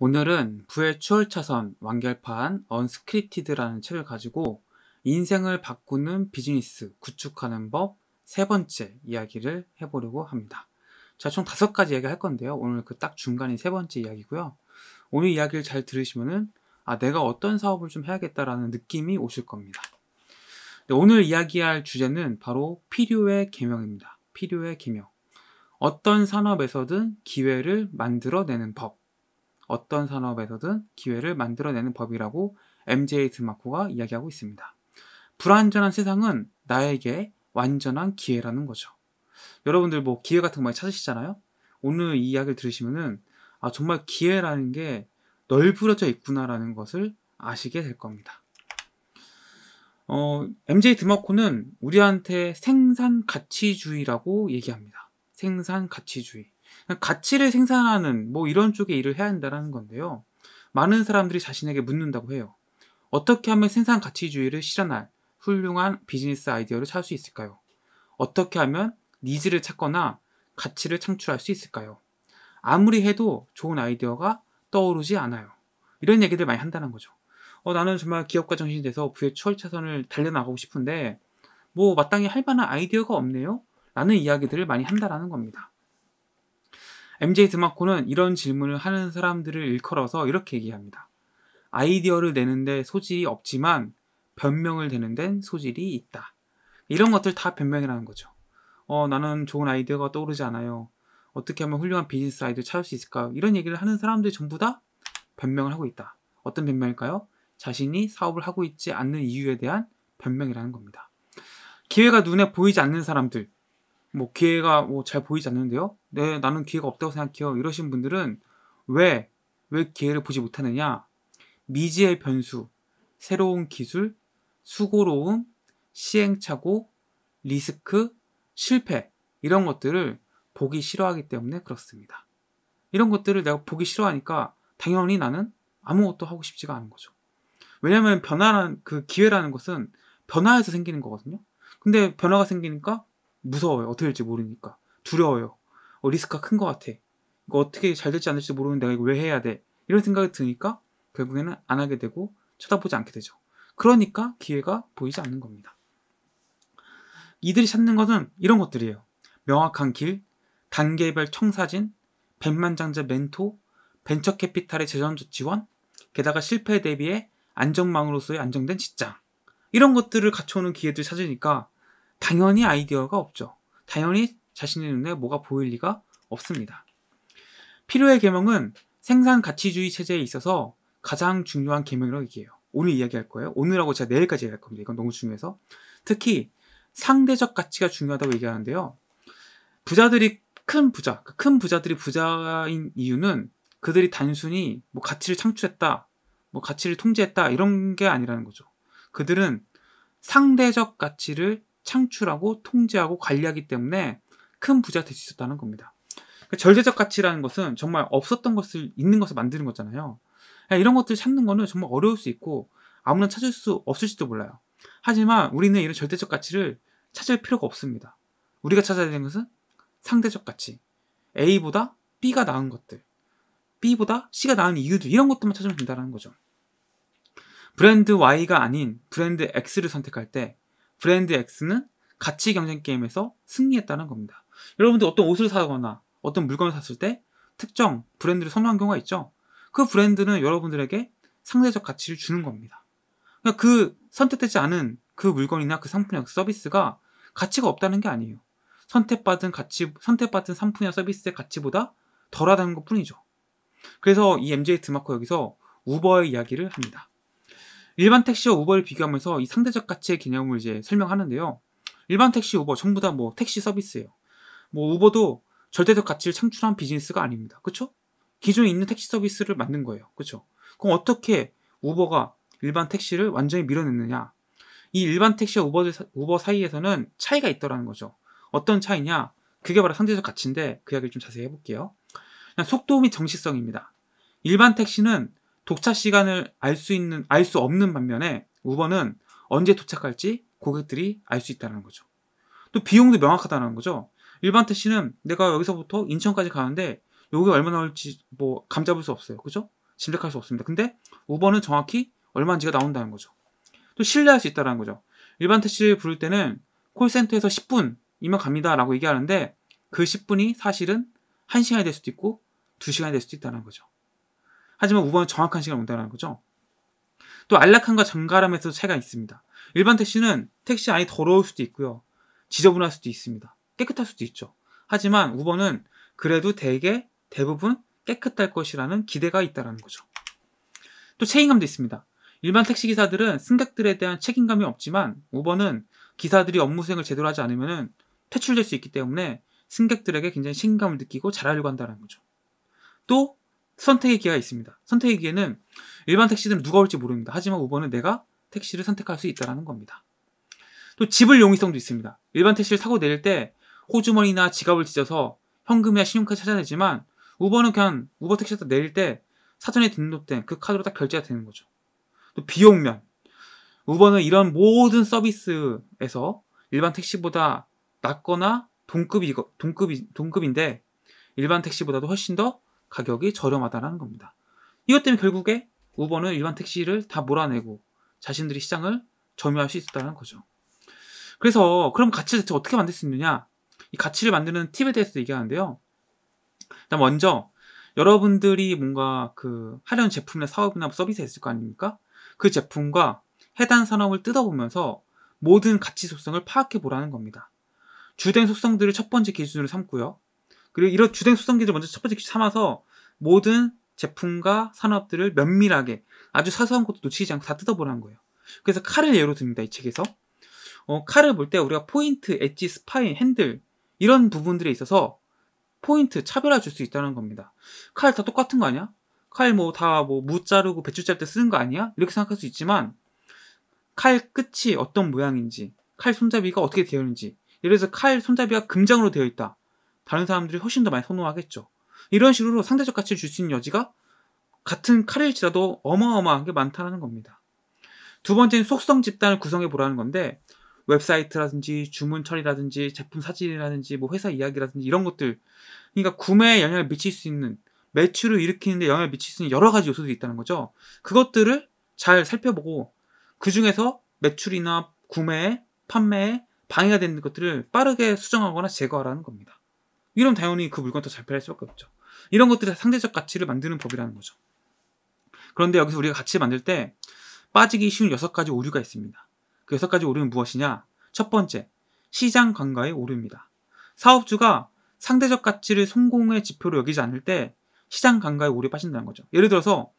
오늘은 부의 추월차선 완결판 언스크립티드라는 책을 가지고 인생을 바꾸는 비즈니스 구축하는 법 세 번째 이야기를 해보려고 합니다. 자, 총 다섯 가지 이야기 할 건데요. 오늘 그 딱 중간이 세 번째 이야기고요. 오늘 이야기를 잘 들으시면은 아, 내가 어떤 사업을 좀 해야겠다라는 느낌이 오실 겁니다. 네, 오늘 이야기할 주제는 바로 필요의 개명입니다. 필요의 개명. 어떤 산업에서든 기회를 만들어내는 법. 어떤 산업에서든 기회를 만들어내는 법이라고 MJ 드마코가 이야기하고 있습니다. 불완전한 세상은 나에게 완전한 기회라는 거죠. 여러분들 뭐 기회 같은 거 많이 찾으시잖아요? 오늘 이 이야기를 들으시면은 아, 정말 기회라는 게 널브러져 있구나라는 것을 아시게 될 겁니다. 어, MJ 드마코는 우리한테 생산 가치주의라고 얘기합니다. 생산 가치주의. 그러니까 가치를 생산하는 뭐 이런 쪽의 일을 해야 한다는 건데요. 많은 사람들이 자신에게 묻는다고 해요. 어떻게 하면 생산 가치주의를 실현할 훌륭한 비즈니스 아이디어를 찾을 수 있을까요? 어떻게 하면 니즈를 찾거나 가치를 창출할 수 있을까요? 아무리 해도 좋은 아이디어가 떠오르지 않아요. 이런 얘기들 많이 한다는 거죠. 어, 나는 정말 기업가 정신이 돼서 부의 추월차선을 달려나가고 싶은데, 뭐, 마땅히 할 만한 아이디어가 없네요? 라는 이야기들을 많이 한다는 겁니다. MJ 드마코는 이런 질문을 하는 사람들을 일컬어서 이렇게 얘기합니다. 아이디어를 내는데 소질이 없지만 변명을 되는 데는 소질이 있다. 이런 것들 다 변명이라는 거죠. 어, 나는 좋은 아이디어가 떠오르지 않아요. 어떻게 하면 훌륭한 비즈니스 아이디어 찾을 수 있을까요? 이런 얘기를 하는 사람들이 전부 다 변명을 하고 있다. 어떤 변명일까요? 자신이 사업을 하고 있지 않는 이유에 대한 변명이라는 겁니다. 기회가 눈에 보이지 않는 사람들, 뭐 기회가 뭐잘 보이지 않는데요. 네, 나는 기회가 없다고 생각해요. 이러신 분들은 왜, 왜 기회를 보지 못하느냐? 미지의 변수, 새로운 기술, 수고로움, 시행착오, 리스크, 실패, 이런 것들을 보기 싫어하기 때문에 그렇습니다. 이런 것들을 내가 보기 싫어하니까 당연히 나는 아무것도 하고 싶지가 않은 거죠. 왜냐면 변화란 그 기회라는 것은 변화에서 생기는 거거든요. 근데 변화가 생기니까 무서워요. 어떻게 될지 모르니까. 두려워요. 어, 리스크가 큰 것 같아. 이거 어떻게 잘 될지 안 될지 모르는데 내가 이거 왜 해야 돼? 이런 생각이 드니까 결국에는 안 하게 되고 쳐다보지 않게 되죠. 그러니까 기회가 보이지 않는 겁니다. 이들이 찾는 것은 이런 것들이에요. 명확한 길, 단계별 청사진, 백만장자 멘토, 벤처 캐피탈의 재정적 지원, 게다가 실패 대비에 안전망으로서의 안정된 직장. 이런 것들을 갖춰오는 기회들 찾으니까 당연히 아이디어가 없죠. 당연히 자신의 눈에 뭐가 보일 리가 없습니다. 필요의 계명은 생산 가치주의 체제에 있어서 가장 중요한 계명이라고 얘기해요. 오늘 이야기할 거예요. 오늘하고 제가 내일까지 얘기할 겁니다. 이건 너무 중요해서. 특히 상대적 가치가 중요하다고 얘기하는데요. 부자들이 큰 부자, 그 큰 부자들이 부자인 이유는 그들이 단순히 뭐 가치를 창출했다, 뭐 가치를 통제했다 이런 게 아니라는 거죠. 그들은 상대적 가치를 창출하고 통제하고 관리하기 때문에 큰 부자가 될 수 있었다는 겁니다. 그러니까 절대적 가치라는 것은 정말 없었던 것을 있는 것을 만드는 거잖아요. 그러니까 이런 것들 찾는 거는 정말 어려울 수 있고 아무나 찾을 수 없을지도 몰라요. 하지만 우리는 이런 절대적 가치를 찾을 필요가 없습니다. 우리가 찾아야 되는 것은 상대적 가치. A보다 B가 나은 것들. B보다 C가 나은 이유들. 이런 것들만 찾으면 된다는 거죠. 브랜드 Y가 아닌 브랜드 X를 선택할 때 브랜드 X는 가치 경쟁 게임에서 승리했다는 겁니다. 여러분들 어떤 옷을 사거나 어떤 물건을 샀을 때 특정 브랜드를 선호한 경우가 있죠. 그 브랜드는 여러분들에게 상대적 가치를 주는 겁니다. 그러니까 그 선택되지 않은 그 물건이나 그 상품이나 그 서비스가 가치가 없다는 게 아니에요. 선택받은 가치, 선택받은 상품이나 서비스의 가치보다 덜하다는 것 뿐이죠. 그래서 이 MJ 드마커 여기서 우버의 이야기를 합니다. 일반 택시와 우버를 비교하면서 이 상대적 가치의 개념을 이제 설명하는데요. 일반 택시, 우버 전부 다 뭐 택시 서비스예요. 뭐 우버도 절대적 가치를 창출한 비즈니스가 아닙니다. 그렇죠? 기존에 있는 택시 서비스를 만든 거예요. 그렇죠? 그럼 어떻게 우버가 일반 택시를 완전히 밀어냈느냐? 이 일반 택시와 우버, 우버 사이에서는 차이가 있더라는 거죠. 어떤 차이냐? 그게 바로 상대적 가치인데 그 이야기를 좀 자세히 해볼게요. 그냥 속도 및 정시성입니다. 일반 택시는 도착 시간을 알 수 있는 알 수 없는 반면에 우버는 언제 도착할지 고객들이 알 수 있다는 거죠. 또 비용도 명확하다는 거죠. 일반 택시는 내가 여기서부터 인천까지 가는데 여기 얼마 나올지 뭐 감 잡을 수 없어요. 그죠? 짐작할 수 없습니다. 근데 우버는 정확히 얼마인지가 나온다는 거죠. 또 신뢰할 수 있다는 거죠. 일반 택시를 부를 때는 콜센터에서 10분이면 갑니다. 라고 얘기하는데 그 10분이 사실은 1시간이 될 수도 있고 2시간이 될 수도 있다는 거죠. 하지만 우버는 정확한 시간을 온다는 거죠. 또 안락함과 정갈함에서 도 차이가 있습니다. 일반 택시는 택시 안이 더러울 수도 있고요. 지저분할 수도 있습니다. 깨끗할 수도 있죠. 하지만 우버는 그래도 대개 대부분 깨끗할 것이라는 기대가 있다는 거죠. 또 책임감도 있습니다. 일반 택시 기사들은 승객들에 대한 책임감이 없지만 우버는 기사들이 업무 수행을 제대로 하지 않으면 퇴출될 수 있기 때문에 승객들에게 굉장히 책임감을 느끼고 잘하려고 한다는 거죠. 또 선택의 기회가 있습니다. 선택의 기회는 일반 택시들은 누가 올지 모릅니다. 하지만 우버는 내가 택시를 선택할 수 있다는 겁니다. 또 지불 용이성도 있습니다. 일반 택시를 사고 내릴 때 호주머니나 지갑을 찢어서 현금이나 신용카드 찾아내지만 우버는 그냥 우버 택시에서 내릴 때 사전에 등록된 그 카드로 딱 결제가 되는 거죠. 또 비용면 우버는 이런 모든 서비스에서 일반 택시보다 낮거나 동급이 동급이 동급인데 일반 택시보다도 훨씬 더 가격이 저렴하다는 겁니다. 이것 때문에 결국에 우버는 일반 택시를 다 몰아내고 자신들이 시장을 점유할 수 있었다는 거죠. 그래서 그럼 가치 자체 어떻게 만들 수 있느냐? 이 가치를 만드는 팁에 대해서 얘기하는데요. 일단 먼저 여러분들이 뭔가 그 하려는 제품이나 사업이나 뭐 서비스가 있을 거 아닙니까? 그 제품과 해당 산업을 뜯어보면서 모든 가치 속성을 파악해 보라는 겁니다. 주된 속성들을 첫 번째 기준으로 삼고요. 그리고 이런 주된 수성기를 먼저 첫 번째 삼아서 모든 제품과 산업들을 면밀하게 아주 사소한 것도 놓치지 않고 다 뜯어보라는 거예요. 그래서 칼을 예로 듭니다. 이 책에서. 어, 칼을 볼 때 우리가 포인트, 엣지, 스파인, 핸들 이런 부분들에 있어서 포인트 차별화 줄 수 있다는 겁니다. 칼 다 똑같은 거 아니야? 칼 뭐 다 뭐 무 자르고 배추 짤때 쓰는 거 아니야? 이렇게 생각할 수 있지만 칼 끝이 어떤 모양인지 칼 손잡이가 어떻게 되어 있는지 예를 들어서 칼 손잡이가 금장으로 되어 있다. 다른 사람들이 훨씬 더 많이 선호하겠죠. 이런 식으로 상대적 가치를 줄 수 있는 여지가 같은 칼일지라도 어마어마한 게 많다는 겁니다. 두 번째는 속성 집단을 구성해 보라는 건데 웹사이트라든지 주문 처리라든지 제품 사진이라든지 뭐 회사 이야기라든지 이런 것들 그러니까 구매에 영향을 미칠 수 있는 매출을 일으키는데 영향을 미칠 수 있는 여러 가지 요소들이 있다는 거죠. 그것들을 잘 살펴보고 그 중에서 매출이나 구매 판매에 방해가 되는 것들을 빠르게 수정하거나 제거하라는 겁니다. 이러면 당연히 그 물건 도잘 팔릴 수밖에 없죠. 이런 것들이 상대적 가치를 만드는 법이라는 거죠. 그런데 여기서 우리가 가치를 만들 때 빠지기 쉬운 여섯 가지 오류가 있습니다. 그 여섯 가지 오류는 무엇이냐? 첫 번째, 시장 관가의 오류입니다. 사업주가 상대적 가치를 성공의 지표로 여기지 않을 때 시장 관가의 오류에 빠진다는 거죠. 예를 들어서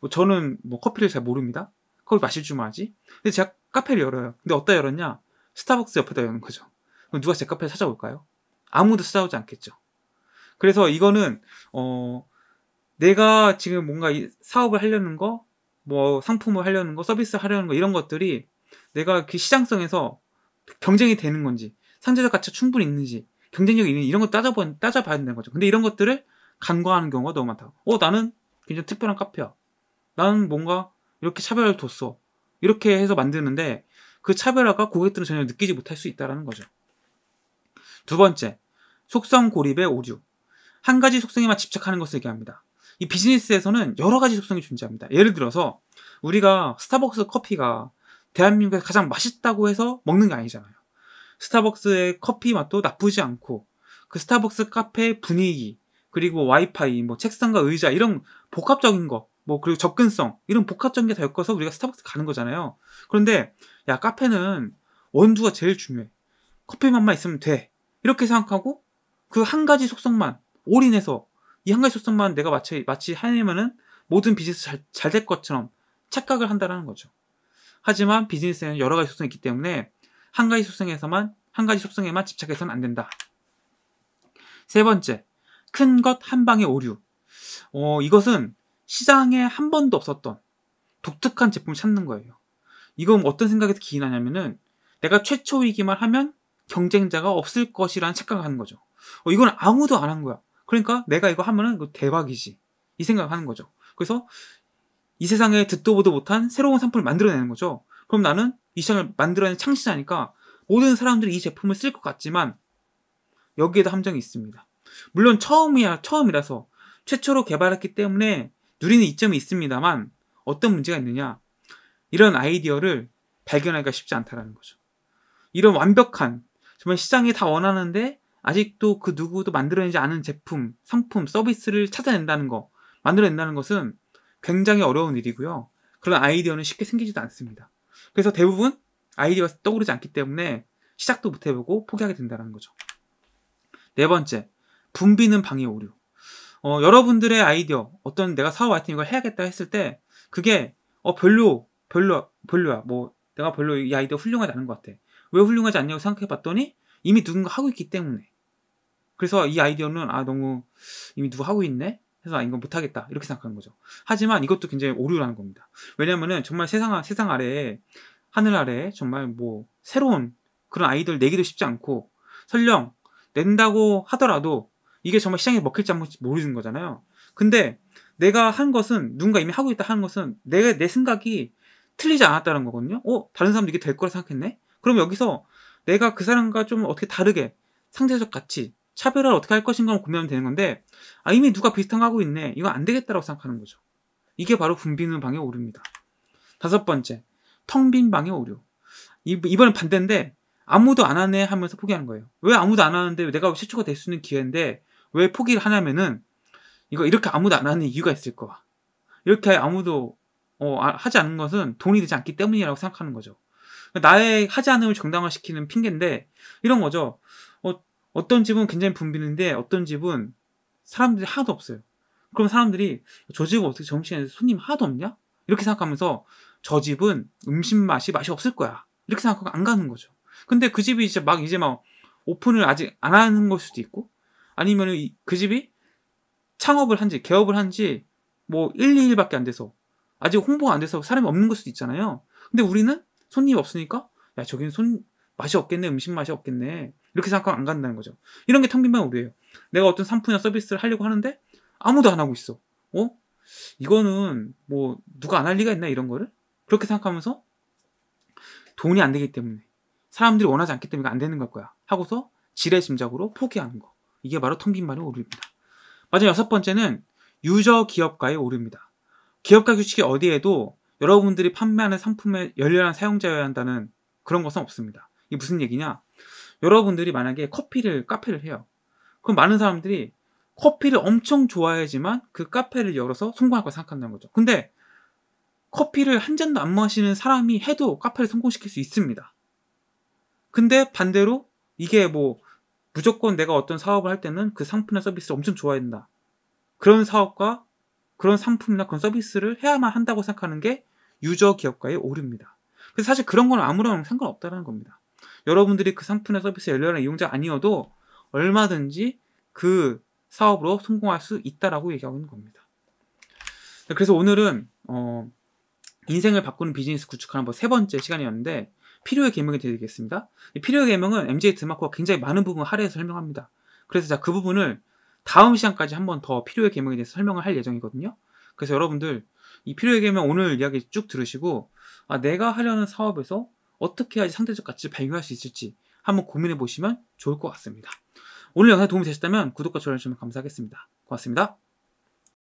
뭐 저는 뭐 커피를 잘 모릅니다. 커피 마실 줄만 하지. 근데 제가 카페를 열어요. 근데 어디다 열었냐? 스타벅스 옆에다 여는 거죠. 그럼 누가 제 카페를 찾아올까요? 아무도 싸우지 않겠죠. 그래서 이거는 어 내가 지금 뭔가 이 사업을 하려는 거, 뭐 상품을 하려는 거, 서비스 하려는 거 이런 것들이 내가 그 시장성에서 경쟁이 되는 건지, 상대적 가치가 충분히 있는지, 경쟁력이 있는지 이런 거 따져봐, 따져봐야 되는 거죠. 근데 이런 것들을 간과하는 경우가 너무 많다. 어, 나는 굉장히 특별한 카페야. 나는 뭔가 이렇게 차별을 뒀어. 이렇게 해서 만드는데 그 차별화가 고객들은 전혀 느끼지 못할 수 있다라는 거죠. 두 번째, 속성 고립의 오류. 한 가지 속성에만 집착하는 것을 얘기합니다. 이 비즈니스에서는 여러 가지 속성이 존재합니다. 예를 들어서 우리가 스타벅스 커피가 대한민국에서 가장 맛있다고 해서 먹는 게 아니잖아요. 스타벅스의 커피 맛도 나쁘지 않고 그 스타벅스 카페 분위기 그리고 와이파이 뭐 책상과 의자 이런 복합적인 거뭐 그리고 접근성 이런 복합적인 게다 엮어서 우리가 스타벅스 가는 거잖아요. 그런데 야 카페는 원두가 제일 중요해. 커피 맛만 있으면 돼. 이렇게 생각하고 그 한 가지 속성만 올인해서 이 한 가지 속성만 내가 마치 마치 해면은 모든 비즈니스 잘 잘 될 것처럼 착각을 한다라는 거죠. 하지만 비즈니스에는 여러 가지 속성이 있기 때문에 한 가지 속성에서만 한 가지 속성에만 집착해서는 안 된다. 세 번째, 큰 것 한 방의 오류. 어, 이것은 시장에 한 번도 없었던 독특한 제품을 찾는 거예요. 이건 어떤 생각에서 기인하냐면은 내가 최초 이기만 하면 경쟁자가 없을 것이라는 착각을 하는 거죠. 어, 이건 아무도 안 한 거야. 그러니까 내가 이거 하면은 이거 대박이지. 이 생각을 하는 거죠. 그래서 이 세상에 듣도 보도 못한 새로운 상품을 만들어내는 거죠. 그럼 나는 이 시장을 만들어낸 창시자니까 모든 사람들이 이 제품을 쓸 것 같지만 여기에도 함정이 있습니다. 물론 처음이야 처음이라서 최초로 개발했기 때문에 누리는 이점이 있습니다만 어떤 문제가 있느냐 이런 아이디어를 발견하기가 쉽지 않다라는 거죠. 이런 완벽한 정말 시장이 다 원하는데 아직도 그 누구도 만들어내지 않은 제품, 상품, 서비스를 찾아낸다는 거, 만들어낸다는 것은 굉장히 어려운 일이고요. 그런 아이디어는 쉽게 생기지도 않습니다. 그래서 대부분 아이디어가 떠오르지 않기 때문에 시작도 못 해보고 포기하게 된다는 거죠. 네 번째, 분비는 방해 오류. 어, 여러분들의 아이디어, 어떤 내가 사업 아이템 이걸 해야겠다 했을 때 그게 어, 별로, 별로, 별로야. 뭐 내가 별로 이 아이디어 훌륭하지 않은 것 같아. 왜 훌륭하지 않냐고 생각해 봤더니 이미 누군가 하고 있기 때문에. 그래서 이 아이디어는 아, 너무 이미 누가 하고 있네? 해서 아, 이건 못하겠다. 이렇게 생각하는 거죠. 하지만 이것도 굉장히 오류라는 겁니다. 왜냐면은 정말 세상, 세상 아래에, 하늘 아래에 정말 뭐 새로운 그런 아이디어를 내기도 쉽지 않고 설령 낸다고 하더라도 이게 정말 시장에 먹힐지 안먹 모르는 거잖아요. 근데 내가 한 것은 누군가 이미 하고 있다 하는 것은 내가 내 생각이 틀리지 않았다는 거거든요. 어, 다른 사람도 이게 될 거라 생각했네. 그럼 여기서 내가 그 사람과 좀 어떻게 다르게 상대적 가치, 차별화를 어떻게 할 것인가를 고민하면 되는 건데 아 이미 누가 비슷한 거 하고 있네 이거 안 되겠다라고 생각하는 거죠 이게 바로 분비는 방의 오류입니다 다섯 번째 텅 빈 방의 오류 이번엔 반대인데 아무도 안 하네 하면서 포기하는 거예요 왜 아무도 안 하는데 내가 실초가될 수 있는 기회인데 왜 포기를 하냐면은 이거 이렇게 아무도 안 하는 이유가 있을 거야 이렇게 아무도 어, 아, 하지 않는 것은 돈이 되지 않기 때문이라고 생각하는 거죠 그러니까 나의 하지 않음을 정당화시키는 핑계인데 이런 거죠. 어, 어떤 집은 굉장히 붐비는데 어떤 집은 사람들이 하나도 없어요. 그럼 사람들이 저 집은 어떻게 점심에 손님 하나도 없냐? 이렇게 생각하면서 저 집은 음식 맛이 맛이 없을 거야. 이렇게 생각하고 안 가는 거죠. 근데 그 집이 이제 막 이제 막 오픈을 아직 안 하는 걸 수도 있고 아니면 그 집이 창업을 한지 개업을 한지 뭐 1, 2일밖에 안 돼서 아직 홍보가 안 돼서 사람이 없는 걸 수도 있잖아요. 근데 우리는 손님 없으니까 야저는손 맛이 없겠네 음식 맛이 없겠네 이렇게 생각하면 안 간다는 거죠 이런 게 텅빈방오류예요 내가 어떤 상품이나 서비스를 하려고 하는데 아무도 안 하고 있어 어? 이거는 뭐 누가 안 할 리가 있나 이런 거를 그렇게 생각하면서 돈이 안 되기 때문에 사람들이 원하지 않기 때문에 안 되는 걸 거야 하고서 지뢰 짐작으로 포기하는 거 이게 바로 텅빈 말의 오류입니다 마지막 여섯 번째는 유저 기업가의 오류입니다 기업가 규칙이 어디에도 여러분들이 판매하는 상품의 열렬한 사용자여야 한다는 그런 것은 없습니다. 이게 무슨 얘기냐? 여러분들이 만약에 커피를 카페를 해요. 그럼 많은 사람들이 커피를 엄청 좋아해야지만 그 카페를 열어서 성공할 거 생각한다는 거죠. 근데 커피를 한 잔도 안 마시는 사람이 해도 카페를 성공시킬 수 있습니다. 근데 반대로 이게 뭐 무조건 내가 어떤 사업을 할 때는 그 상품이나 서비스를 엄청 좋아야 해 된다. 그런 사업과 그런 상품이나 그런 서비스를 해야만 한다고 생각하는 게 유저 기업가에오릅니다 그래서 사실 그런 건 아무런 상관없다는 겁니다. 여러분들이 그 상품이나 서비스 에 열렬한 이용자 아니어도 얼마든지 그 사업으로 성공할 수 있다라고 얘기하고 있는 겁니다. 네, 그래서 오늘은 어, 인생을 바꾸는 비즈니스 구축하는 법세 뭐 번째 시간이었는데 필요의 개명이 되겠습니다 필요의 개명은 MJ 드마코가 굉장히 많은 부분 을 할애해서 설명합니다. 그래서 자 그 부분을 다음 시간까지 한 번 더 필요의 개명에 대해서 설명을 할 예정이거든요. 그래서 여러분들 이 필요에 게면 오늘 이야기 쭉 들으시고 아, 내가 하려는 사업에서 어떻게 해야지 상대적 가치를 발견할 수 있을지 한번 고민해 보시면 좋을 것 같습니다. 오늘 영상 도움이 되셨다면 구독과 좋아요 주시면 감사하겠습니다. 고맙습니다.